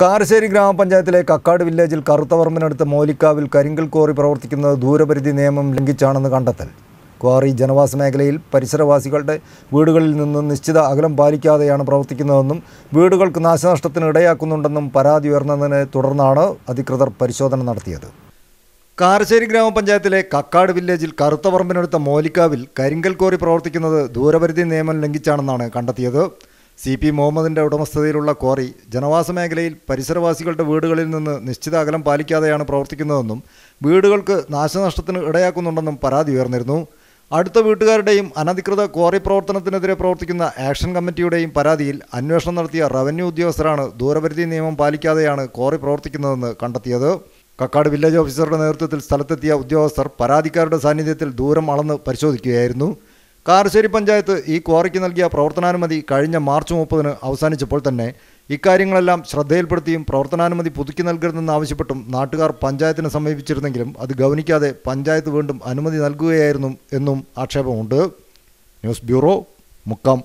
കാരശ്ശേരി ഗ്രാമപഞ്ചായത്തിലെ കക്കാട് വില്ലേജിൽ കറുത്തവർമ്മനടുത്ത് മോലിക്കാവിൽ കരിങ്കൽ ക്വാറി പ്രവർത്തിക്കുന്നത് ദൂരപരിധി നിയമം ലംഘിച്ചാണെന്ന് കണ്ടെത്തൽ ക്വാറി ജനവാസ മേഖലയിൽ പരിസരവാസികളുടെ വീടുകളിൽ നിന്ന് നിശ്ചിത അകലം പാലിക്കാതെയാണ് പ്രവർത്തിക്കുന്നതെന്നും വീടുകൾക്ക് നാശനഷ്ടത്തിന് ഇടയാക്കുന്നുണ്ടെന്നും പരാതി ഉയർന്നതിനെ തുടർന്നാണ് അധികൃതർ പരിശോധന നടത്തിയത് കാരശ്ശേരി ഗ്രാമപഞ്ചായത്തിലെ കക്കാട് വില്ലേജിൽ കറുത്തവർമ്മനടുത്ത മോലിക്കാവിൽ കരിങ്കൽ ക്വാറി പ്രവർത്തിക്കുന്നത് ദൂരപരിധി നിയമം ലംഘിച്ചാണെന്നാണ് കണ്ടെത്തിയത് സി പി മുഹമ്മദിൻ്റെ ഉടമസ്ഥതയിലുള്ള ക്വാറി ജനവാസ മേഖലയിൽ പരിസരവാസികളുടെ വീടുകളിൽ നിന്ന് നിശ്ചിത അകലം പാലിക്കാതെയാണ് പ്രവർത്തിക്കുന്നതെന്നും വീടുകൾക്ക് നാശനഷ്ടത്തിന് ഇടയാക്കുന്നുണ്ടെന്നും പരാതി ഉയർന്നിരുന്നു അടുത്ത വീട്ടുകാരുടെയും അനധികൃത ക്വാറി പ്രവർത്തനത്തിനെതിരെ പ്രവർത്തിക്കുന്ന ആക്ഷൻ കമ്മിറ്റിയുടെയും പരാതിയിൽ അന്വേഷണം നടത്തിയ റവന്യൂ ഉദ്യോഗസ്ഥരാണ് ദൂരപരിധി നിയമം പാലിക്കാതെയാണ് ക്വാറി പ്രവർത്തിക്കുന്നതെന്ന് കണ്ടെത്തിയത് കക്കാട് വില്ലേജ് ഓഫീസറുടെ നേതൃത്വത്തിൽ സ്ഥലത്തെത്തിയ ഉദ്യോഗസ്ഥർ പരാതിക്കാരുടെ സാന്നിധ്യത്തിൽ ദൂരം അളന്ന് പരിശോധിക്കുകയായിരുന്നു കാർശ്ശേരി പഞ്ചായത്ത് ഈ ക്വാറിക്ക് നൽകിയ പ്രവർത്തനാനുമതി കഴിഞ്ഞ മാർച്ച് മുപ്പതിന് അവസാനിച്ചപ്പോൾ തന്നെ ഇക്കാര്യങ്ങളെല്ലാം ശ്രദ്ധയിൽപ്പെടുത്തിയും പ്രവർത്തനാനുമതി പുതുക്കി ആവശ്യപ്പെട്ടും നാട്ടുകാർ പഞ്ചായത്തിനെ സമീപിച്ചിരുന്നെങ്കിലും അത് ഗവനിക്കാതെ പഞ്ചായത്ത് വീണ്ടും അനുമതി നൽകുകയായിരുന്നു എന്നും ആക്ഷേപമുണ്ട് ന്യൂസ് ബ്യൂറോ മുക്കം